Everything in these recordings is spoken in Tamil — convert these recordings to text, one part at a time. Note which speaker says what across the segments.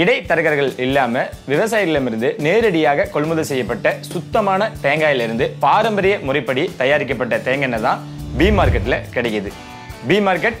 Speaker 1: இடைத்தரகர்கள் இல்லாமல் விவசாயிகளிடமிருந்து நேரடியாக கொள்முதல் செய்யப்பட்ட சுத்தமான தேங்காயிலிருந்து பாரம்பரிய முறைப்படி தயாரிக்கப்பட்ட தேங்காய் தான் பி மார்க்கெட்டில் கிடைக்கிது பி மார்க்கெட்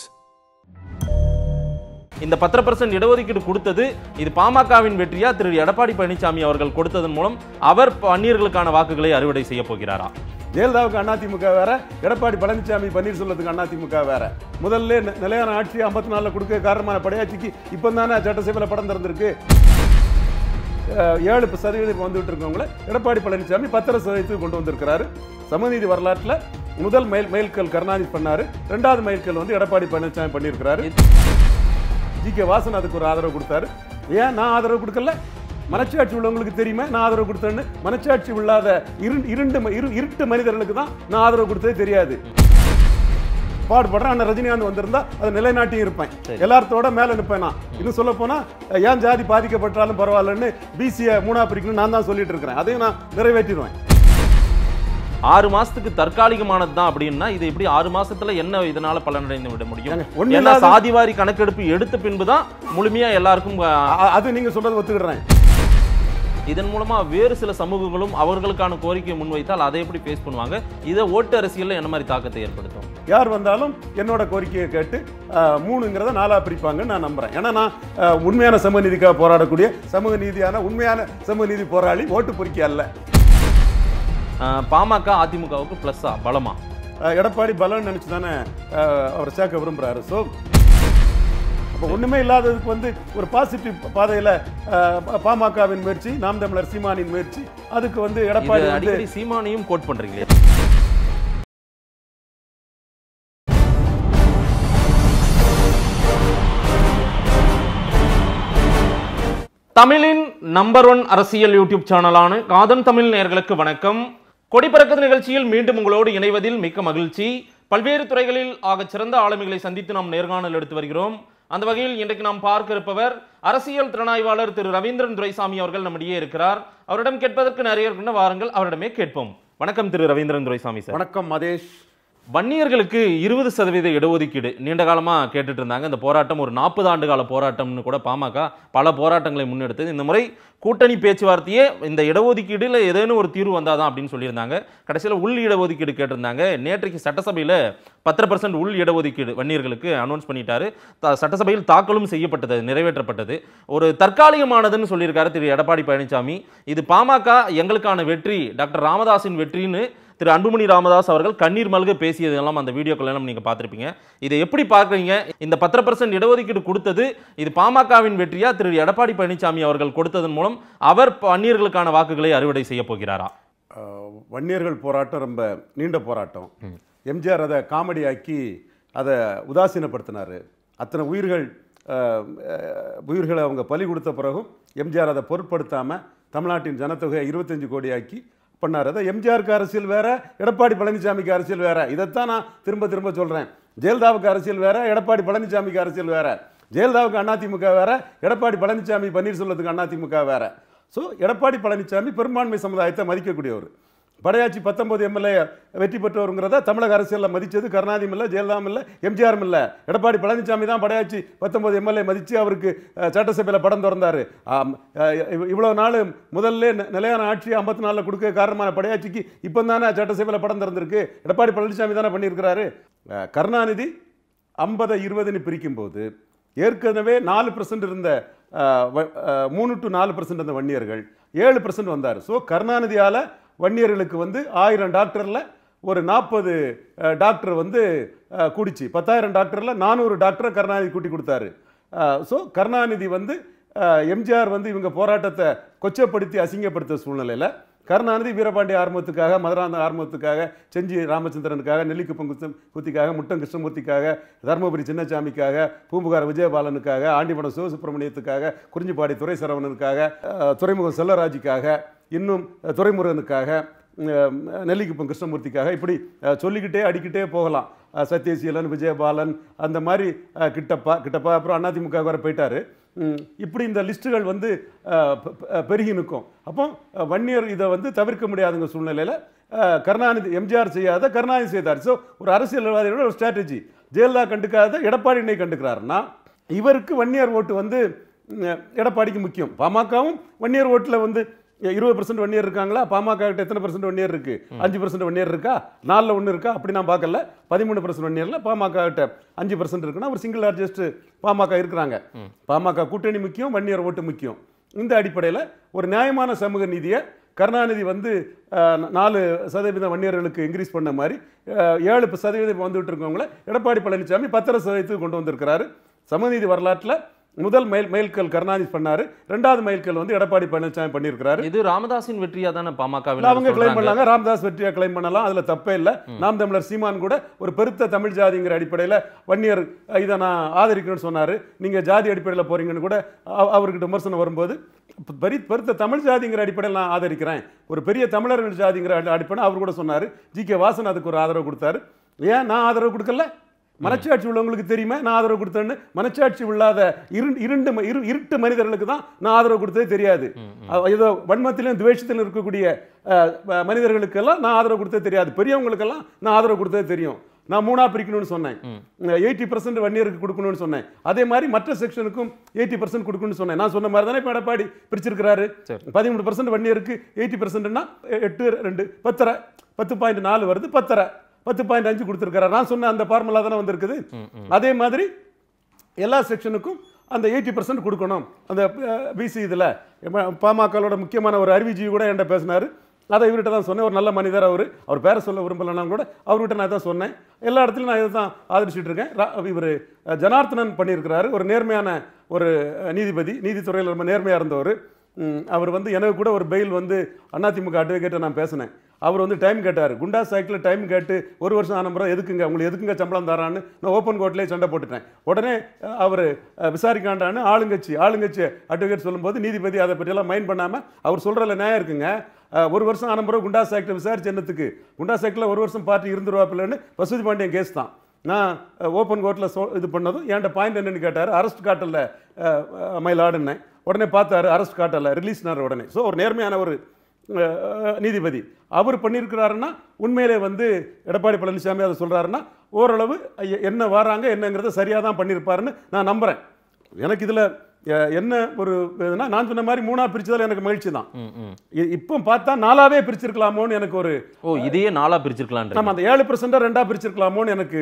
Speaker 1: இந்த பத்திர பர்சன்ட் இடஒதுக்கீடு கொடுத்தது இது பாமகவின் வெற்றியா திரு எடப்பாடி பழனிசாமி அவர்கள் கொடுத்ததன் மூலம் அவர் பன்னீர்களுக்கான வாக்குகளை அறுவடை செய்ய போகிறாரா
Speaker 2: ஜெயலலிதாவுக்கு அதிமுக வேற எடப்பாடி பழனிசாமி பன்னீர் செல்வத்துக்கு அதிமுக வேற முதல்ல நிலையான ஆட்சி ஐம்பத்தி நாலில் கொடுக்க காரணமான படையாட்சிக்கு இப்போ தானே சட்டசபையில் படம் திறந்திருக்கு ஏழு சதவீதம் வந்துட்டு இருக்கவங்கள எடப்பாடி பழனிசாமி பத்திர சதவீதத்துக்கு கொண்டு வந்திருக்கிறாரு சமநீதி வரலாற்றில் முதல் மைல் மைல்கல் கருணாநிதி பண்ணாரு ரெண்டாவது மைல்கல் வந்து எடப்பாடி பழனிசாமி பண்ணியிருக்கிறாரு ஜி கே வாசன் அதுக்கு ஒரு ஆதரவு கொடுத்தாரு ஏன் நான் ஆதரவு கொடுக்கல மனச்சாட்சி உள்ளவங்களுக்கு தெரியுமா நான் ஆதரவு கொடுத்தேன்னு மனச்சாட்சி இல்லாத இரு இருண்டு இரு இருட்டு மனிதர்களுக்கு தான் நான் ஆதரவு கொடுத்ததே தெரியாது பாடுபடுறேன் ஆனால் ரஜினிகாந்த் வந்திருந்தா அதை நிலைநாட்டி இருப்பேன் எல்லாத்தோட மேலே நிற்பேன் நான் இன்னும் சொல்ல போனால் ஏன் ஜாதி பாதிக்கப்பட்டாலும் பரவாயில்லன்னு பிசிய மூணா பிரிக்கணும்னு நான் தான் சொல்லிட்டு
Speaker 1: இருக்கிறேன் அதையும் நான் நிறைவேற்றிடுவேன் ஆறு மாசத்துக்கு தற்காலிகமானது தான் அப்படின்னா இது எப்படி ஆறு மாசத்துல என்ன இதனால பலனடைந்து விட முடியும் ஏன்னா சாதிவாரி கணக்கெடுப்பு எடுத்த பின்பு தான் முழுமையா எல்லாருக்கும் அது நீங்க சொல்றது ஒத்துக்கிறேன் இதன் மூலமா வேறு சில சமூகங்களும் அவர்களுக்கான கோரிக்கையை முன்வைத்தால் அதை எப்படி பேஸ் பண்ணுவாங்க இதை ஓட்டு அரசியல் என்ன மாதிரி தாக்கத்தை ஏற்படுத்தும்
Speaker 2: யார் வந்தாலும் என்னோட கோரிக்கையை கேட்டு மூணுங்கிறத நாலா பிரிப்பாங்கன்னு நான் நம்புறேன் ஏன்னா நான் உண்மையான சமூக நீதிக்காக போராடக்கூடிய சமூக நீதியான உண்மையான சமூக நீதி போராளி ஓட்டு பொறிக்கை அல்ல
Speaker 1: பாமக அதிமுகவுக்கு ப்ளஸ்ஸா பலமா எடப்பாடி
Speaker 2: பலம்னு நினச்சி தானே அவர் சேர்க்க விரும்புகிறாரு ஸோ அப்போ ஒன்றுமே இல்லாததுக்கு வந்து ஒரு பாசிட்டிவ் பாதையில் பாமகவின் முயற்சி நாம் தமிழர் சீமானின் முயற்சி அதுக்கு வந்து எடப்பாடி அடிக்கடி
Speaker 1: சீமானையும் கோட் பண்ணுறீங்களே தமிழின் நம்பர் ஒன் அரசியல் யூடியூப் சேனலான காதன் தமிழ் நேர்களுக்கு வணக்கம் கொடிப்பறக்கத்து நிகழ்ச்சியில் மீண்டும் உங்களோடு இணைவதில் மிக்க மகிழ்ச்சி பல்வேறு துறைகளில் ஆக சிறந்த ஆளுமைகளை சந்தித்து நாம் நேர்காணல் எடுத்து வருகிறோம் அந்த வகையில் இன்றைக்கு நாம் பார்க்க இருப்பவர் அரசியல் திறனாய்வாளர் திரு ரவீந்திரன் துரைசாமி அவர்கள் நம்மிடையே இருக்கிறார் அவரிடம் கேட்பதற்கு நிறைய இருக்கின்ற வாரங்கள் அவரிடமே கேட்போம் வணக்கம் திரு ரவீந்திரன் துரைசாமி சார் வணக்கம் மதேஷ் வன்னியர்களுக்கு இருபது சதவீத இடஒதுக்கீடு நீண்ட காலமாக கேட்டுட்டு இருந்தாங்க இந்த போராட்டம் ஒரு நாற்பது ஆண்டு கால போராட்டம்னு கூட பாமக பல போராட்டங்களை முன்னெடுத்தது இந்த முறை கூட்டணி பேச்சுவார்த்தையே இந்த இல்லை ஏதேனும் ஒரு தீர்வு வந்தால் தான் அப்படின்னு சொல்லியிருந்தாங்க கடைசியில் உள் இடஒதுக்கீடு கேட்டிருந்தாங்க நேற்றைக்கு சட்டசபையில் பத்து பர்சன்ட் உள் இடஒதுக்கீடு வன்னியர்களுக்கு அனௌன்ஸ் பண்ணிட்டாரு சட்டசபையில் தாக்கலும் செய்யப்பட்டது நிறைவேற்றப்பட்டது ஒரு தற்காலிகமானதுன்னு சொல்லியிருக்காரு திரு எடப்பாடி பழனிசாமி இது பாமக எங்களுக்கான வெற்றி டாக்டர் ராமதாஸின் வெற்றின்னு திரு அன்புமணி ராமதாஸ் அவர்கள் கண்ணீர் மல்க பேசியதெல்லாம் அந்த வீடியோக்கள் நீங்கள் பார்த்துருப்பீங்க இதை எப்படி பார்க்குறீங்க இந்த பத்திர பர்சன்ட் இடஒதுக்கீடு கொடுத்தது இது பாமகவின் வெற்றியா திரு எடப்பாடி பழனிசாமி அவர்கள் கொடுத்ததன் மூலம் அவர் வன்னியர்களுக்கான வாக்குகளை அறுவடை செய்ய போகிறாரா
Speaker 2: வன்னியர்கள் போராட்டம் ரொம்ப நீண்ட போராட்டம் எம்ஜிஆர் அதை காமெடி ஆக்கி அதை உதாசீனப்படுத்தினார் அத்தனை உயிர்கள் உயிர்களை அவங்க பலி கொடுத்த பிறகும் எம்ஜிஆர் அதை பொருட்படுத்தாமல் தமிழ்நாட்டின் ஜனத்தொகையை இருபத்தஞ்சு கோடி ஆக்கி பண்ணார் அதை எம்ஜிஆருக்கு அரசியல் வேறு எடப்பாடி பழனிசாமிக்கு அரசியல் வேறு இதைத்தான் நான் திரும்ப திரும்ப சொல்கிறேன் ஜெயலலிதாவுக்கு அரசியல் வேறு எடப்பாடி பழனிசாமிக்கு அரசியல் வேறு ஜெயலலிதாவுக்கு அதிமுக வேறு எடப்பாடி பழனிசாமி பன்னீர்செல்வத்துக்கு அதிமுக வேறு ஸோ எடப்பாடி பழனிசாமி பெரும்பான்மை சமுதாயத்தை மதிக்கக்கூடியவர் படையாச்சி பத்தொன்பது எம்எல்ஏ வெற்றி பெற்றவருங்கிறத தமிழக அரசியலில் மதித்தது கருணாநிதியும் இல்லை ஜெயலலிதாவும் இல்லை எம்ஜிஆரும் இல்லை எடப்பாடி பழனிசாமி தான் படையாச்சி பத்தொம்போது எம்எல்ஏ மதித்து அவருக்கு சட்டசபையில் படம் திறந்தார் இவ்வளோ நாள் முதல்ல நிலையான ஆட்சியை ஐம்பத்தி நாலில் கொடுக்க காரணமான படையாட்சிக்கு இப்போ தானே சட்டசபையில் படம் திறந்திருக்கு எடப்பாடி பழனிசாமி தானே பண்ணியிருக்கிறாரு கருணாநிதி ஐம்பதை இருபதுன்னு பிரிக்கும்போது ஏற்கனவே நாலு பர்சன்ட் இருந்த மூணு டு நாலு பர்சன்ட் இருந்த வன்னியர்கள் ஏழு பர்சன்ட் வந்தார் ஸோ கருணாநிதியால் வன்னியர்களுக்கு வந்து ஆயிரம் டாக்டரில் ஒரு நாற்பது டாக்டர் வந்து குடிச்சு பத்தாயிரம் டாக்டரில் நானூறு டாக்டரை கருணாநிதி கூட்டி கொடுத்தாரு ஸோ கருணாநிதி வந்து எம்ஜிஆர் வந்து இவங்க போராட்டத்தை கொச்சப்படுத்தி அசிங்கப்படுத்த சூழ்நிலையில் கருணாநிதி வீரபாண்டிய ஆரம்பத்துக்காக மதுராந்த ஆரம்பத்துக்காக செஞ்சி ராமச்சந்திரனுக்காக நெல்லிக்குப்பம் குத்திக்காக முட்டம் கிருஷ்ணமூர்த்திக்காக தருமபுரி சின்னசாமிக்காக பூம்புகார் விஜயபாலனுக்காக ஆண்டிமடம் சிவசுப்பிரமணியத்துக்காக குறிஞ்சிப்பாடி துரை சரவணனுக்காக துறைமுகம் இன்னும் துரைமுருகனுக்காக நெல்லிக்குப்பம் கிருஷ்ணமூர்த்திக்காக இப்படி சொல்லிக்கிட்டே அடிக்கிட்டே போகலாம் சத்யசீலன் விஜயபாலன் அந்த மாதிரி கிட்டப்பா கிட்டப்பா அப்புறம் அதிமுக வர போயிட்டார் இப்படி இந்த லிஸ்ட்டுகள் வந்து பெருகி நிற்கும் அப்போ வன்னியர் இதை வந்து தவிர்க்க முடியாதுங்க சூழ்நிலையில் கருணாநிதி எம்ஜிஆர் செய்யாத கருணாநிதி செய்தார் ஸோ ஒரு அரசியல்வாதியோட ஒரு ஸ்ட்ராட்டஜி ஜெயலலிதா கண்டுக்காத எடப்பாடினை கண்டுக்கிறாருன்னா இவருக்கு வன்னியர் ஓட்டு வந்து எடப்பாடிக்கு முக்கியம் பாமகவும் வன்னியர் ஓட்டில் வந்து இருபது பர்சன்ட் ஒன் இயர் இருக்காங்களா பாமக கிட்ட எத்தனை பர்சன்ட் ஒன் இயர் இருக்கு அஞ்சு பர்சன்ட் ஒன் இயர் இருக்கா நாலில் ஒன்று இருக்கா அப்படி நான் பார்க்கல பதிமூணு பர்சன்ட் ஒன் இயரில் பாமக கிட்ட அஞ்சு பர்சன்ட் இருக்குன்னா ஒரு சிங்கிள் லார்ஜஸ்ட் பாமக இருக்கிறாங்க பாமக கூட்டணி முக்கியம் ஒன் இயர் ஓட்டு முக்கியம் இந்த அடிப்படையில் ஒரு நியாயமான சமூக நீதியை கருணாநிதி வந்து நாலு சதவீதம் வன்னியர்களுக்கு இன்க்ரீஸ் பண்ண மாதிரி ஏழு சதவீதம் வந்துட்டு இருக்கவங்கள எடப்பாடி பழனிசாமி பத்தரை சதவீதத்துக்கு கொண்டு வந்திருக்கிறாரு சமநீதி வரலாற்றில் முதல் மைல் மைல்கல் கருணாநிதி பண்ணாரு ரெண்டாவது மைல்கல் வந்து எடப்பாடி பழனிசாமி பண்ணியிருக்காரு இது ராமதாசின் வெற்றியா
Speaker 1: தானே பாமக அவங்க கிளைம் பண்ணாங்க
Speaker 2: ராமதாஸ் வெற்றியா கிளைம் பண்ணலாம் அதுல தப்பே இல்லை நாம் தமிழர் சீமான் கூட ஒரு பெருத்த தமிழ் ஜாதிங்கிற அடிப்படையில் வன்னியர் இதை நான் ஆதரிக்கணும்னு சொன்னாரு நீங்க ஜாதி அடிப்படையில் போறீங்கன்னு கூட அவர்கிட்ட விமர்சனம் வரும்போது பெரிய பெருத்த தமிழ் ஜாதிங்கிற அடிப்படையில் நான் ஆதரிக்கிறேன் ஒரு பெரிய தமிழர்கள் ஜாதிங்கிற அடிப்படையில் அவர் கூட சொன்னார் ஜி கே வாசன் அதுக்கு ஒரு ஆதரவு கொடுத்தாரு ஏன் நான் ஆதரவு கொடுக்கல மனச்சாட்சி உள்ளவங்களுக்கு தெரியுமா நான் ஆதரவு கொடுத்தேன்னு மனச்சாட்சி இல்லாத இருண்டு இருட்டு மனிதர்களுக்கு தான் நான் ஆதரவு கொடுத்ததே தெரியாது ஏதோ வன்மத்திலும் துவேஷத்திலும் இருக்கக்கூடிய மனிதர்களுக்கெல்லாம் நான் ஆதரவு கொடுத்ததே தெரியாது பெரியவங்களுக்கெல்லாம் நான் ஆதரவு கொடுத்ததே தெரியும் நான் மூணா பிரிக்கணும்னு சொன்னேன் எயிட்டி பர்சன்ட் வன்னியருக்கு கொடுக்கணும்னு சொன்னேன் அதே மாதிரி மற்ற செக்ஷனுக்கும் எயிட்டி பர்சன்ட் கொடுக்கணும்னு சொன்னேன் நான் சொன்ன மாதிரி தானே இப்போ எடப்பாடி பிரிச்சிருக்கிறாரு பதிமூணு பர்சன்ட் வன்னியருக்கு எயிட்டி பர்சன்ட்னா எட்டு ரெண்டு பத்தரை பத்து பாயிண்ட் நாலு வருது பத்தரை பத்து பாயிண்ட் அஞ்சு கொடுத்துருக்கிறார் நான் சொன்ன அந்த ஃபார்முலா தானே வந்திருக்குது அதே மாதிரி எல்லா செக்ஷனுக்கும் அந்த எயிட்டி பர்சன்ட் கொடுக்கணும் அந்த பிசி இதில் பாமகவோட முக்கியமான ஒரு அறிவிஜி கூட என்கிட்ட பேசினார் அதை இவர்கிட்ட தான் சொன்னேன் ஒரு நல்ல மனிதர் அவர் அவர் பேரை சொல்ல விரும்பலைனா கூட அவர்கிட்ட நான் தான் சொன்னேன் எல்லா இடத்துலையும் நான் இதை தான் ஆதரிச்சுட்டு இருக்கேன் இவர் ஜனார்த்தனன் பண்ணியிருக்கிறாரு ஒரு நேர்மையான ஒரு நீதிபதி நீதித்துறையில் ரொம்ப நேர்மையாக இருந்தவர் அவர் வந்து எனக்கு கூட ஒரு பெயில் வந்து அதிமுக அட்வொகேட்டை நான் பேசினேன் அவர் வந்து டைம் கேட்டார் குண்டா சைக்கிளில் டைம் கேட்டு ஒரு வருஷம் ஆன பிறகு எதுக்குங்க உங்களுக்கு எதுக்குங்க சம்பளம் தரான்னு நான் ஓப்பன் கோர்ட்லேயே சண்டை போட்டுட்டேன் உடனே அவர் விசாரிக்காண்டான்னு ஆளுங்கட்சி ஆளுங்கட்சி அட்வொகேட் சொல்லும்போது நீதிபதி அதை பற்றியெல்லாம் மைண்ட் பண்ணாமல் அவர் சொல்கிறல நியாயம் இருக்குங்க ஒரு வருஷம் ஆன பிறகு குண்டா சைக்கிள் விசாரிச்சு என்னத்துக்கு குண்டா சைக்கிளில் ஒரு வருஷம் பார்ட்டி இருந்துருவாப்பில்லன்னு பசுதி பாண்டியன் கேஸ் தான் நான் ஓப்பன் கோர்ட்டில் சொ இது பண்ணதும் என்கிட்ட பாயிண்ட் என்னென்னு கேட்டார் அரெஸ்ட் காட்டலை மயிலாடுன்னேன் உடனே பார்த்தாரு அரெஸ்ட் காட்டலை ரிலீஸ்னார் உடனே ஸோ ஒரு நேர்மையான ஒரு நீதிபதி அவர் பண்ணியிருக்கிறாருன்னா உண்மையிலே வந்து எடப்பாடி பழனிசாமி அதை சொல்கிறாருன்னா ஓரளவு என்ன வராங்க என்னங்கிறத சரியாக தான் பண்ணியிருப்பாருன்னு நான் நம்புகிறேன் எனக்கு இதில் என்ன ஒரு இதுனா நான் சொன்ன மாதிரி மூணா பிரிச்சதால எனக்கு மகிழ்ச்சி தான் இப்போ பார்த்தா நாலாவே பிரிச்சிருக்கலாமோன்னு எனக்கு ஒரு ஓ
Speaker 1: இதையே நாலா பிரிச்சிருக்கலாம் நம்ம
Speaker 2: அந்த ஏழு பர்சன்டா ரெண்டா பிரிச்சிருக்கலாமோன்னு எனக்கு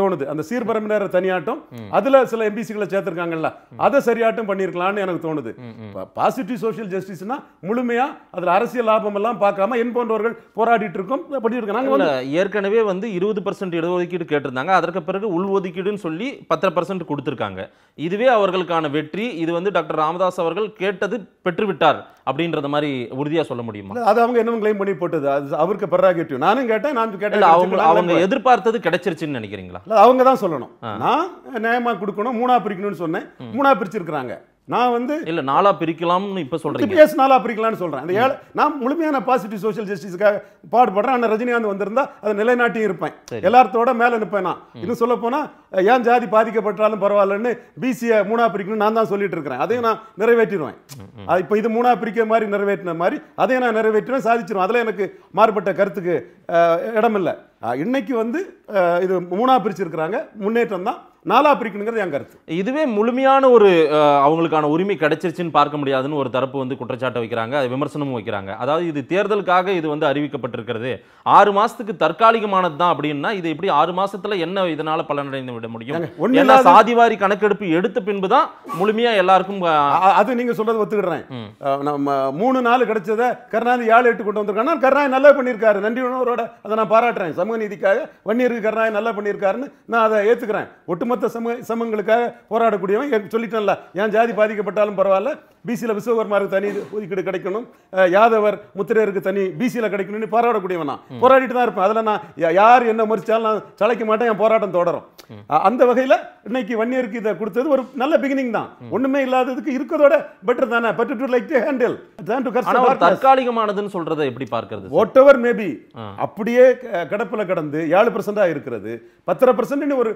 Speaker 2: தோணுது அந்த சீர்பரம்பினர் தனியாட்டம் அதுல சில எம்பிசிகளை சேர்த்திருக்காங்கல்ல அதை சரியாட்டம் பண்ணிருக்கலாம்னு எனக்கு தோணுது பாசிட்டிவ் சோசியல் ஜஸ்டிஸ்னா முழுமையா அதுல அரசியல் லாபம் எல்லாம் பார்க்காம என் போன்றவர்கள் போராடிட்டு இருக்கோம் பண்ணியிருக்கோம்
Speaker 1: ஏற்கனவே வந்து இருபது பர்சன்ட் இடஒதுக்கீடு கேட்டிருந்தாங்க அதற்கு பிறகு உள்ஒதுக்கீடுன்னு சொல்லி பத்தரை பர்சன்ட் கொடுத்துருக்காங்க இதுவே அவர்களுக்கான வெற்றி இது வந்து டாக்டர் ராமதாஸ் அவர்கள் கேட்டது பெற்றுவிட்டார் அப்படின்றத மாதிரி உறுதியா சொல்ல முடியுமா
Speaker 2: அது அவங்க என்னவங்க கிளைம் பண்ணி போட்டது அது அவருக்கு பெறாகிட்டு நானும் கேட்டேன் நான் கேட்டேன் அவங்க அவங்க
Speaker 1: எதிர்பார்த்தது கிடைச்சிருச்சுன்னு நினைக்கிறேன் நினைக்கிறீங்களா
Speaker 2: இல்லை அவங்க தான் சொல்லணும் நான் நியாயமாக கொடுக்கணும் மூணாக பிரிக்கணும்னு சொன்னேன் மூணாக
Speaker 1: பிரிச்சிருக்கிறாங்க நான் வந்து இல்லை நாளா பிரிக்கலாம்னு இப்ப சொல்றேன் பிஎஸ்
Speaker 2: நாளா பிரிக்கலாம்னு சொல்றேன் அந்த ஏழை நான் முழுமையான பாசிட்டிவ் சோஷியல் ஜஸ்டிஸ்க்காக பாடுபடுறேன் ஆனால் ரஜினிகாந்த் வந்திருந்தா அதை நிலைநாட்டி இருப்பேன் எல்லார்த்தோட மேல நிற்பேன் நான் இன்னும் சொல்ல போனா ஏன் ஜாதி பாதிக்கப்பட்டாலும் பரவாயில்லன்னு பிசிய மூணா பிரிக்கணும்னு நான் தான் சொல்லிட்டு இருக்கிறேன் அதையும் நான் நிறைவேற்றிடுவேன் அது இப்போ இது மூணா பிரிக்க மாதிரி நிறைவேற்றின மாதிரி அதையும் நான் நிறைவேற்றிடுவேன் சாதிச்சிருவேன் அதுல எனக்கு மாறுபட்ட கருத்துக்கு இடமில்லை இன்னைக்கு வந்து இது மூணா பிரிச்சிருக்கிறாங்க முன்னேற்றம் தான் நாலா பிரிக்கணுங்கிறது என் கருத்து
Speaker 1: இதுவே முழுமையான ஒரு அவங்களுக்கான உரிமை கிடைச்சிருச்சுன்னு பார்க்க முடியாதுன்னு ஒரு தரப்பு வந்து குற்றச்சாட்டை வைக்கிறாங்க அது விமர்சனமும் வைக்கிறாங்க அதாவது இது தேர்தலுக்காக இது வந்து அறிவிக்கப்பட்டிருக்கிறது ஆறு மாசத்துக்கு தற்காலிகமானது தான் அப்படின்னா இது எப்படி ஆறு மாசத்துல என்ன இதனால பலனடைந்து விட முடியும் ஏன்னா சாதிவாரி கணக்கெடுப்பு எடுத்த பின்பு தான் முழுமையா எல்லாருக்கும் அது நீங்க சொல்றது ஒத்துக்கிடுறேன் நம்ம மூணு நாள் கிடைச்சத கருணாநிதி
Speaker 2: ஏழு எட்டு கொண்டு வந்திருக்காங்க கருணாநிதி நல்லா பண்ணியிருக்காரு நன்றி உணவரோட அதை நான் பாராட்டுறேன் சமூக நீதிக்காக வன்னியருக்கு கருணாநிதி நல்லா பண்ணியிருக்காருன்னு நான் அதை ஏத்துக்கிறேன் ஒட்டுமொத்த சமத்துவ சம சமங்களுக்காக போராடக்கூடியவன் சொல்லிட்டேன்ல ஏன் ஜாதி பாதிக்கப்பட்டாலும் பரவாயில்ல பிசியில் விஸ்வகர்மாருக்கு தனி ஒதுக்கீடு கிடைக்கணும் யாதவர் முத்திரையருக்கு தனி பிசியில் கிடைக்கணும்னு போராடக்கூடியவன் நான் போராடிட்டு தான் இருப்பேன் அதில் நான் யார் என்ன முறிச்சாலும் நான் சளைக்க மாட்டேன் என் போராட்டம் தொடரும் அந்த வகையில் இன்னைக்கு வன்னியருக்கு இதை கொடுத்தது ஒரு நல்ல பிகினிங் தான் ஒன்றுமே இல்லாததுக்கு இருக்கிறதோட பெட்டர் தானே better to like to handle
Speaker 1: தற்காலிகமானதுன்னு
Speaker 2: சொல்றதை எப்படி பார்க்கறது வாட் எவர் மேபி அப்படியே கிடப்பில் கடந்து ஏழு பர்சண்டாக இருக்கிறது பத்தரை பர்சன்ட் ஒரு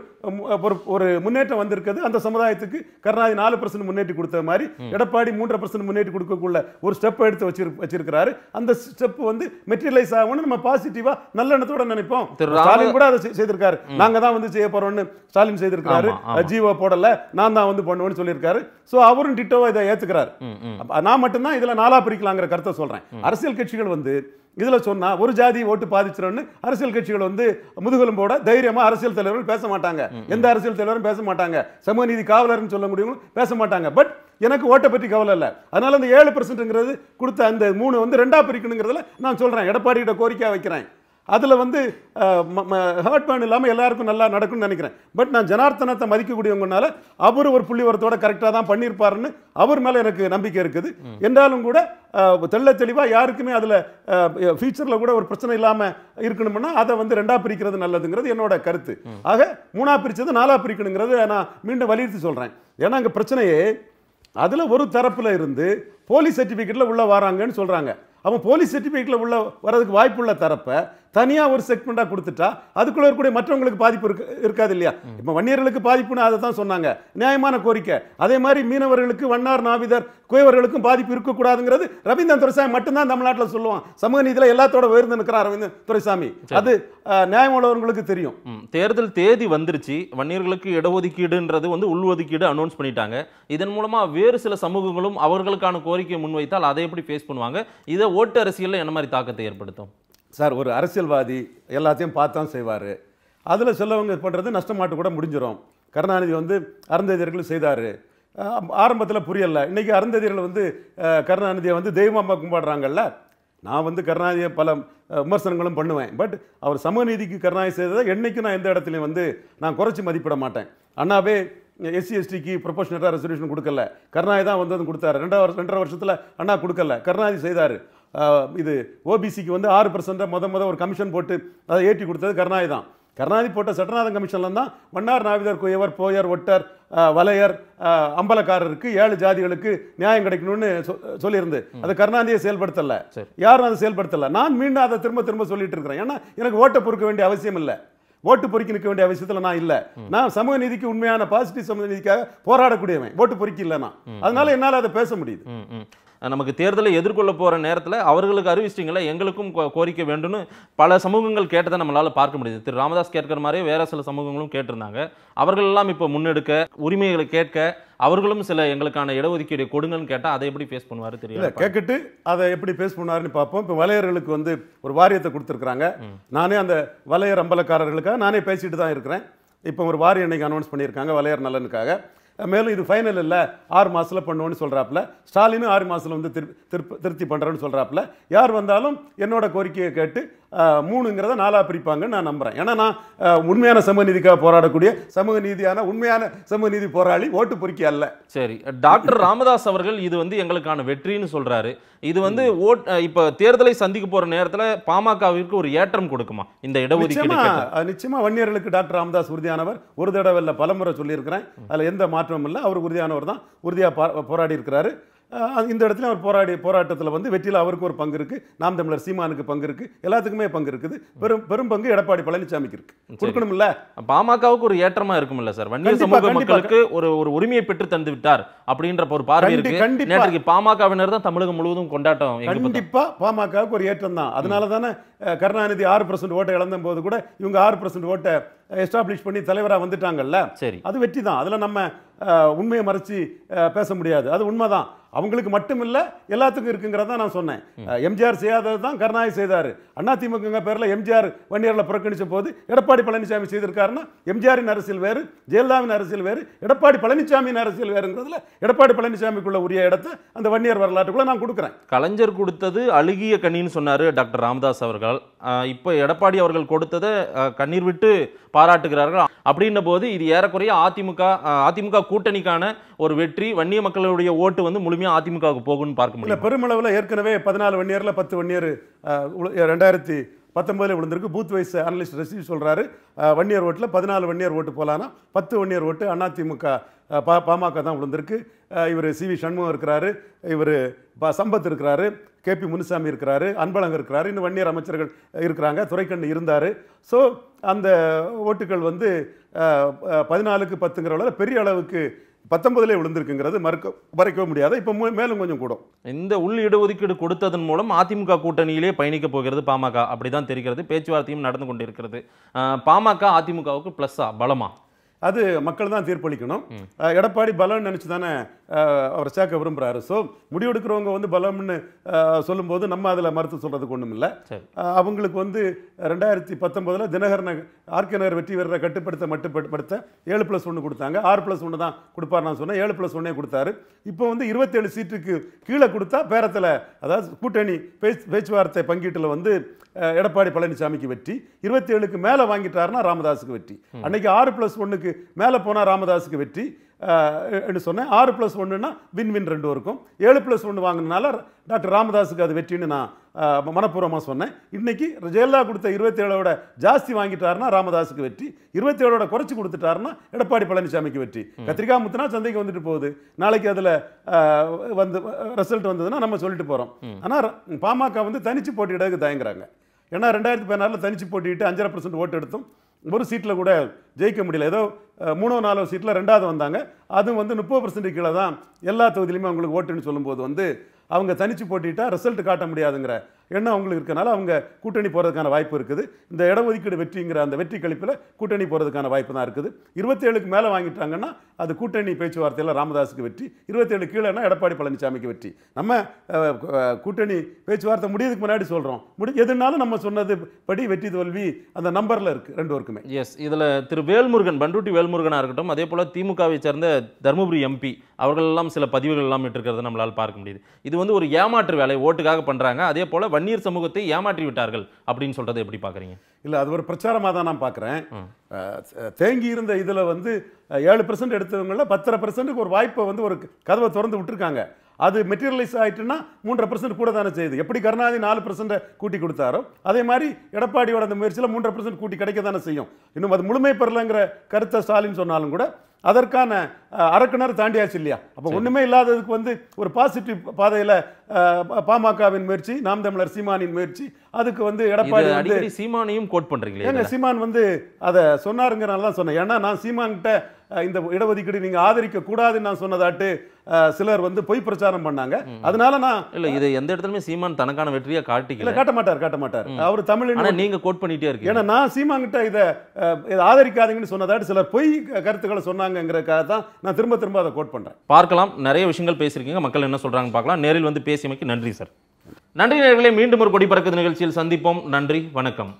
Speaker 2: ஒரு முன்னேற்றம் வந்திருக்கிறது அந்த சமுதாயத்துக்கு கருணாதி நாலு பர்சன்ட் முன்னேற்றி கொடுத்த மாதிரி எடப்பாடி மூன்றரை பர்சன்ட் முன்னேற்றி கொடுக்கக்குள்ள ஒரு ஸ்டெப் எடுத்து வச்சிரு வச்சிருக்கிறாரு அந்த ஸ்டெப் வந்து மெட்டீரியலைஸ் ஆகணும்னு நம்ம பாசிட்டிவா நல்ல எண்ணத்தோட நினைப்போம் ஸ்டாலின் கூட அதை செய்திருக்காரு நாங்க தான் வந்து செய்ய போறோம்னு ஸ்டாலின் செய்திருக்காரு ஜீவோ போடல நான் தான் வந்து பண்ணுவேன்னு சொல்லியிருக்காரு ஸோ அவரும் டிட்டோவா இதை ஏத்துக்கிறாரு நான் மட்டும்தான் இதுல நாலா பிரிக்கலாங்கிற கருத்தை சொல்றேன் அரசியல் கட்சிகள் வந்து இதில் சொன்னால் ஒரு ஜாதி ஓட்டு பாதிச்சிடணும்னு அரசியல் கட்சிகள் வந்து முதுகெலும்போட தைரியமாக அரசியல் தலைவர்கள் பேச மாட்டாங்க எந்த அரசியல் தலைவரும் பேச மாட்டாங்க சமூக நீதி காவலர்னு சொல்ல முடியும் பேச மாட்டாங்க பட் எனக்கு ஓட்டை பற்றி கவலை இல்லை அதனால அந்த ஏழு பர்சன்ட்ங்கிறது கொடுத்த அந்த மூணு வந்து ரெண்டாக பிரிக்கணுங்கிறதுல நான் சொல்கிறேன் எடப்பாடி கிட்ட கோரிக்கையாக வைக்கிறேன் அதில் வந்து ஹர்ட் இல்லாமல் எல்லாருக்கும் நல்லா நடக்கும்னு நினைக்கிறேன் பட் நான் ஜனார்த்தனத்தை மதிக்கக்கூடியவங்கனால அவர் ஒரு புள்ளிவரத்தோட கரெக்டாக தான் பண்ணியிருப்பாருன்னு அவர் மேலே எனக்கு நம்பிக்கை இருக்குது என்றாலும் கூட தெள்ள தெளிவாக யாருக்குமே அதில் ஃபியூச்சரில் கூட ஒரு பிரச்சனை இல்லாமல் இருக்கணும்னா அதை வந்து ரெண்டாக பிரிக்கிறது நல்லதுங்கிறது என்னோட கருத்து ஆக மூணாக பிரித்தது நாலாக பிரிக்கணுங்கிறது நான் மீண்டும் வலியுறுத்தி சொல்கிறேன் ஏன்னா அங்கே பிரச்சனையே அதில் ஒரு தரப்பில் இருந்து போலீஸ் சர்டிஃபிகேட்டில் உள்ளே வராங்கன்னு சொல்கிறாங்க அவன் போலீஸ் சர்டிஃபிகேட்டில் உள்ள வரதுக்கு வாய்ப்புள்ள தரப்பை தனியாக ஒரு செக்மெண்ட்டாக கொடுத்துட்டா அதுக்குள்ளே இருக்கக்கூடிய மற்றவங்களுக்கு பாதிப்பு இருக்கு இருக்காது இல்லையா இப்போ வன்னியர்களுக்கு பாதிப்புன்னு அதை தான் சொன்னாங்க நியாயமான கோரிக்கை அதே மாதிரி மீனவர்களுக்கு வண்ணார் நாவிதர் குயவர்களுக்கும் பாதிப்பு இருக்கக்கூடாதுங்கிறது ரவீந்திரன் துரைசாமி மட்டும்தான் தமிழ்நாட்டில் சொல்லுவான் சமூக நீதியில் எல்லாத்தோட உயர்ந்து நிற்கிறார் ரவீந்திரன் துரைசாமி அது நியாயம் உள்ளவர்களுக்கு தெரியும்
Speaker 1: தேர்தல் தேதி வந்துருச்சு வன்னியர்களுக்கு இடஒதுக்கீடுன்றது வந்து உள்ஒதுக்கீடு அனௌன்ஸ் பண்ணிட்டாங்க இதன் மூலமாக வேறு சில சமூகங்களும் அவர்களுக்கான கோரிக்கையை முன்வைத்தால் அதை எப்படி ஃபேஸ் பண்ணுவாங்க இதை ஓட்டு அரசியலில் என்ன மாதிரி தாக்கத்தை ஏற்படுத்தும்
Speaker 2: சார் ஒரு அரசியல்வாதி எல்லாத்தையும் பார்த்தான் செய்வார் அதில் செல்லவங்க பண்ணுறது நஷ்டமாட்டு கூட முடிஞ்சிடும் கருணாநிதி வந்து அருந்ததியர்கள் செய்தார் ஆரம்பத்தில் புரியலை இன்றைக்கி அருந்ததியர்கள் வந்து கருணாநிதியை வந்து தெய்வமாக கும்பாடுறாங்கல்ல நான் வந்து கருணாநிதியை பல விமர்சனங்களும் பண்ணுவேன் பட் அவர் சமநீதிக்கு கருணாநிதி செய்ததை என்றைக்கும் நான் எந்த இடத்துலையும் வந்து நான் குறைச்சி மதிப்பிட மாட்டேன் அண்ணாவே எஸ்சி எஸ்டிக்கு ப்ரொபோஷனட்டாக ரெசல்யூஷன் கொடுக்கல கருணாநிதி தான் வந்து கொடுத்தாரு ரெண்டாவது ரெண்டரை வருஷத்தில் அண்ணா கொடுக்கல கருணாநிதி செய்தார் இது ஓபிசிக்கு வந்து ஆறு பர்சன்ட்டாக முத மொதல் ஒரு கமிஷன் போட்டு அதை ஏற்றி கொடுத்தது கருணாநிதி தான் கருணாநிதி போட்ட சட்டநாதன் கமிஷனில் தான் மன்னார் நாவிதர் குயவர் போயர் ஒட்டர் வலையர் அம்பலக்காரருக்கு ஏழு ஜாதிகளுக்கு நியாயம் கிடைக்கணும்னு சொல்லியிருந்து அது கருணாநிதியை செயல்படுத்தலை யாரும் அதை செயல்படுத்தலை நான் மீண்டும் அதை திரும்ப திரும்ப சொல்லிட்டு இருக்கிறேன் ஏன்னா எனக்கு ஓட்டை பொறுக்க வேண்டிய அவசியம் இல்லை ஓட்டு பொறுக்கி நிற்க வேண்டிய அவசியத்தில் நான் இல்லை நான் சமூக நீதிக்கு உண்மையான பாசிட்டிவ் சமூக நீதிக்காக போராடக்கூடியவன் ஓட்டு பொறுக்கி
Speaker 1: இல்லைனா அதனால என்னால் அதை பேச முடியுது நமக்கு தேர்தலை எதிர்கொள்ள போகிற நேரத்தில் அவர்களுக்கு அறிவிச்சிட்டிங்களா எங்களுக்கும் கோரிக்கை வேண்டும்னு பல சமூகங்கள் கேட்டதை நம்மளால் பார்க்க முடியுது திரு ராமதாஸ் கேட்கிற மாதிரியே வேறு சில சமூகங்களும் கேட்டிருந்தாங்க அவர்கள் எல்லாம் இப்போ முன்னெடுக்க உரிமைகளை கேட்க அவர்களும் சில எங்களுக்கான இடஒதுக்கீடு கொடுங்கன்னு கேட்டால் அதை எப்படி ஃபேஸ் பண்ணுவார் தெரியல
Speaker 2: கேட்டுட்டு அதை எப்படி ஃபேஸ் பண்ணுவாருன்னு பார்ப்போம் இப்போ வலையர்களுக்கு வந்து ஒரு வாரியத்தை கொடுத்துருக்குறாங்க நானே அந்த வலையர் அம்பலக்காரர்களுக்காக நானே பேசிட்டு தான் இருக்கிறேன் இப்போ ஒரு வாரியம் இன்னைக்கு அனௌன்ஸ் பண்ணியிருக்காங்க வலையர் நலனுக்காக மேலும் இது ஃபைனல் இல்லை ஆறு மாதத்தில் பண்ணுவோன்னு சொல்கிறாப்புல ஸ்டாலினும் ஆறு மாதத்தில் வந்து திரு திருப்ப திருப்தி பண்ணுறேன்னு சொல்கிறாப்புல யார் வந்தாலும் என்னோட கோரிக்கையை கேட்டு மூணுங்கிறத நாளாக பிரிப்பாங்கன்னு நான் நம்புகிறேன் ஏன்னா நான் உண்மையான சமூக நீதிக்காக போராடக்கூடிய சமூக நீதியான உண்மையான சமூக நீதி போராளி ஓட்டு பொறுக்கி அல்ல
Speaker 1: சரி டாக்டர் ராமதாஸ் அவர்கள் இது வந்து எங்களுக்கான வெற்றின்னு சொல்கிறாரு இது வந்து ஓட் இப்ப தேர்தலை சந்திக்க போற நேரத்துல பாமகவிற்கு ஒரு ஏற்றம் கொடுக்குமா இந்த இடஒதுக்கீடு
Speaker 2: நிச்சயமா வன்னியர்களுக்கு டாக்டர் ராமதாஸ் உறுதியானவர் ஒரு தடவை இல்லை பலமுறை சொல்லியிருக்கிறேன் அதுல எந்த மாற்றமும் இல்லை அவர் உறுதியானவர் தான் உறுதியா போராடி இருக்கிறாரு இந்த இடத்துல அவர் போராடி போராட்டத்தில் வந்து வெற்றியில் அவருக்கு ஒரு பங்கு இருக்கு நாம் தமிழர் சீமானுக்கு பங்கு இருக்கு எல்லாத்துக்குமே பங்கு இருக்குது பெரும் பெரும் பங்கு எடப்பாடி பழனிசாமிக்கு இருக்கு கொடுக்கணும்ல
Speaker 1: பாமகவுக்கு ஒரு ஏற்றமா இருக்கும்ல சார் வன்னிய சமூக மக்களுக்கு ஒரு ஒரு உரிமையை பெற்று தந்து விட்டார் அப்படின்ற ஒரு பார்வை இருக்கு நேற்றுக்கு பாமகவினர் தான் தமிழகம் முழுவதும் கொண்டாட்டம் கண்டிப்பா
Speaker 2: பாமகவுக்கு ஒரு ஏற்றம் தான் அதனால தானே கருணாநிதி ஆறு பர்சன்ட் ஓட்டை இழந்த போது கூட இவங்க ஆறு பர்சன்ட் ஓட்டை எஸ்டாப்ளிஷ் பண்ணி தலைவராக வந்துட்டாங்கல்ல சரி அது வெற்றி தான் அதில் நம்ம உண்மையை மறைச்சி பேச முடியாது அது உண்மைதான் அவங்களுக்கு மட்டுமில்லை எல்லாத்துக்கும் இருக்குங்கிறத நான் சொன்னேன் எம்ஜிஆர் செய்யாதது தான் கருணாநிதி செய்தார் அதிமுக பேரில் எம்ஜிஆர் வன்னியரில் புறக்கணித்த போது எடப்பாடி பழனிசாமி செய்திருக்காருன்னா எம்ஜிஆரின் அரசியல் வேறு ஜெயலலிதாவின் அரசியல் வேறு எடப்பாடி பழனிசாமியின் அரசியல் வேறுங்கிறதுல எடப்பாடி பழனிசாமிக்குள்ள உரிய இடத்த அந்த வன்னியர் வரலாற்றுக்குள்ள நான் கொடுக்குறேன்
Speaker 1: கலைஞர் கொடுத்தது அழுகிய கண்ணின்னு சொன்னார் டாக்டர் ராமதாஸ் அவர்கள் இப்போ எடப்பாடி அவர்கள் கொடுத்ததை கண்ணீர் விட்டு பா பாராட்டுகிறார்கள் அப்படின்ற போது இது ஏறக்குறைய அதிமுக அதிமுக கூட்டணிக்கான ஒரு வெற்றி வன்னிய மக்களுடைய ஓட்டு வந்து முழுமையாக அதிமுகவுக்கு போகும்னு பார்க்க முடியல
Speaker 2: பெருமளவில் ஏற்கனவே பதினாலு வன்னியரில் பத்து வன்னியர் ரெண்டாயிரத்தி பத்தொன்பதில் விழுந்திருக்கு பூத் வைஸ் அனலிஸ்ட் ரசி சொல்கிறாரு வன்னியர் ஓட்டில் பதினாலு வன்னியர் ஓட்டு போகலான்னா பத்து வன்னியர் ஓட்டு அதிமுக பா பாமக தான் விழுந்திருக்கு இவர் சி வி சண்முகம் இருக்கிறாரு இவர் சம்பத் இருக்கிறாரு கே பி முனுசாமி இருக்கிறாரு அன்பழகன் இருக்கிறாரு இன்னும் வன்னியர் அமைச்சர்கள் இருக்கிறாங்க துறைக்கண்ணு இருந்தார் ஸோ அந்த ஓட்டுகள் வந்து பதினாலுக்கு பத்துங்கிற அளவில் பெரிய அளவுக்கு பத்தொன்பதுலேயே விழுந்திருக்குங்கிறது
Speaker 1: மறுக்க மறைக்கவே முடியாது இப்போ மேலும் கொஞ்சம் கூடும் இந்த உள் இடஒதுக்கீடு கொடுத்ததன் மூலம் அதிமுக கூட்டணியிலே பயணிக்க போகிறது பாமக அப்படி தான் தெரிகிறது பேச்சுவார்த்தையும் நடந்து கொண்டிருக்கிறது பாமக அதிமுகவுக்கு ப்ளஸ்ஸா பலமா
Speaker 2: அது மக்கள் தான் தீர்ப்பளிக்கணும் எடப்பாடி பலம்னு நினச்சி தானே அவர் சேர்க்க விரும்புகிறாரு ஸோ முடிவெடுக்கிறவங்க வந்து பலம்னு சொல்லும்போது நம்ம அதில் மறுத்து சொல்கிறதுக்கு ஒன்றும் இல்லை அவங்களுக்கு வந்து ரெண்டாயிரத்தி பத்தொம்போதில் தினகரன் ஆர்கே நகர் வெற்றி வீரரை கட்டுப்படுத்த மட்டுப்படுத்த ஏழு ப்ளஸ் ஒன்று கொடுத்தாங்க ஆறு ப்ளஸ் ஒன்று தான் கொடுப்பார் நான் சொன்னேன் ஏழு ப்ளஸ் ஒன்றே கொடுத்தாரு இப்போ வந்து இருபத்தேழு சீட்டுக்கு கீழே கொடுத்தா பேரத்தில் அதாவது கூட்டணி பேச்சு பேச்சுவார்த்தை பங்கீட்டில் வந்து எடப்பாடி பழனிசாமிக்கு வெற்றி இருபத்தி ஏழுக்கு மேலே வாங்கிட்டாருன்னா ராமதாஸுக்கு வெற்றி அன்னைக்கு ஆறு ப்ளஸ் ஒன்றுக்கு மேலே போனால் ராமதாஸுக்கு வெற்றி சொன்னேன் ஆறு ப்ளஸ் ஒன்றுனா வின் வின் ரெண்டு இருக்கும் ஏழு ப்ளஸ் ஒன்று வாங்கினால டாக்டர் ராமதாஸுக்கு அது வெற்றின்னு நான் மனப்பூர்வமாக சொன்னேன் இன்னைக்கு ஜெயலலிதா கொடுத்த இருபத்தேழோட ஜாஸ்தி வாங்கிட்டாருன்னா ராமதாஸுக்கு வெற்றி இருபத்தேழோட குறைச்சி கொடுத்துட்டாருன்னா எடப்பாடி பழனிசாமிக்கு வெற்றி கத்திரிக்கா முத்துனா சந்தைக்கு வந்துட்டு போகுது நாளைக்கு அதில் வந்து ரிசல்ட் வந்ததுன்னா நம்ம சொல்லிட்டு போகிறோம் ஆனால் பாமக வந்து தனிச்சு போட்டியிடக்கு தயங்குறாங்க ஏன்னா ரெண்டாயிரத்தி பதினாறில் தனிச்சு போட்டிட்டு அஞ்சரை பர்சன்ட் ஓட்டு எடுத்தும் ஒரு சீட்டில் கூட ஜெயிக்க முடியல ஏதோ மூணோ நாலோ சீட்டில் ரெண்டாவது வந்தாங்க அதுவும் வந்து முப்பது பர்சன்ட் கீழே தான் எல்லா தொகுதியிலுமே அவங்களுக்கு ஓட்டுன்னு சொல்லும்போது வந்து அவங்க தனிச்சு போட்டிட்டா ரிசல்ட் காட்ட முடியாதுங்கிற எண்ணம் அவங்களுக்கு இருக்கனால அவங்க கூட்டணி போகிறதுக்கான வாய்ப்பு இருக்குது இந்த இடஒதுக்கீடு வெற்றிங்கிற அந்த வெற்றி கழிப்பில் கூட்டணி போகிறதுக்கான வாய்ப்பு தான் இருக்குது இருபத்தேழுக்கு மேலே வாங்கிட்டாங்கன்னா அது கூட்டணி பேச்சுவார்த்தையில் ராமதாஸுக்கு வெற்றி இருபத்தேழு கீழேனா எடப்பாடி பழனிசாமிக்கு வெற்றி நம்ம கூட்டணி பேச்சுவார்த்தை முடியதுக்கு முன்னாடி சொல்கிறோம் முடி எதுனாலும் நம்ம சொன்னது படி வெற்றி தோல்வி அந்த நம்பரில் இருக்குது ரெண்டு வருக்குமே
Speaker 1: எஸ் இதில் திரு வேல்முருகன் பண்டூட்டி வேல்முருகனாக இருக்கட்டும் அதே போல் திமுகவை சேர்ந்த தருமபுரி எம்பி அவர்களெல்லாம் சில பதிவுகள் எல்லாம் இருக்கிறத நம்மளால் பார்க்க முடியுது இது வந்து ஒரு ஏமாற்று வேலை ஓட்டுக்காக பண்ணுறாங்க அதே போல் தண்ணீர் சமூகத்தை ஏமாற்றி விட்டார்கள் அப்படின்னு சொல்றது எப்படி பார்க்குறீங்க
Speaker 2: இல்லை அது ஒரு பிரச்சாரமாக தான் நான் பார்க்குறேன் தேங்கி இருந்த இதில் வந்து ஏழு பர்சன்ட் எடுத்தவங்கள பத்தரை பர்சன்ட்டுக்கு ஒரு வாய்ப்பை வந்து ஒரு கதவை திறந்து விட்டுருக்காங்க அது மெட்டீரியலைஸ் ஆகிட்டுன்னா மூன்றரை பர்சன்ட் கூட தானே செய்யுது எப்படி கருணாநிதி நாலு பர்சன்ட்டை கூட்டி கொடுத்தாரோ அதே மாதிரி எடப்பாடியோட அந்த முயற்சியில் மூன்றரை பர்சன்ட் கூட்டி கிடைக்க தானே செய்யும் இன்னும் அது முழுமை பெறலைங்கிற கருத்தை ஸ்டாலின் சொன்னாலும் கூட அதற்கான அரக்கணர் தாண்டியாச்சு இல்லையா அப்போ ஒன்றுமே இல்லாததுக்கு வந்து ஒரு பாசிட்டிவ் பாதையில் பாமகவின் முயற்சி நாம் தமிழர் சீமானின் முயற்சி அதுக்கு வந்து எடப்பாடி
Speaker 1: சீமானையும் கோட் பண்ணுறீங்களா
Speaker 2: சீமான் வந்து அதை சொன்னாருங்கிறனால தான் சொன்னேன் ஏன்னா நான் சீமான்கிட்ட இந்த இடஒதுக்கீடு நீங்க ஆதரிக்க கூடாதுன்னு நான் சொன்னதாட்டு சிலர் வந்து பொய் பிரச்சாரம் பண்ணாங்க
Speaker 1: அதனால நான் இல்ல இது எந்த இடத்துலயுமே சீமான் தனக்கான வெற்றியை காட்டிக்கல காட்ட
Speaker 2: மாட்டார் காட்ட மாட்டார்
Speaker 1: அவர் தமிழ் நீங்க கோட் பண்ணிட்டே இருக்கு ஏன்னா
Speaker 2: நான் சீமான் கிட்ட இதை இதை ஆதரிக்காதீங்கன்னு சொன்னதாட்டு சிலர் பொய் கருத்துக்களை சொன்னாங்கிறக்காக தான் நான் திரும்ப திரும்ப அதை கோட் பண்றேன்
Speaker 1: பார்க்கலாம் நிறைய விஷயங்கள் பேசியிருக்கீங்க மக்கள் என்ன சொல்றாங்க பார்க்கலாம் நேரில் வந்து பேசியமைக்கு நன்றி சார் நன்றி நேர்களை மீண்டும் ஒரு கொடி பறக்குது நிகழ்ச்சியில் சந்திப்போம் நன்றி வணக்கம்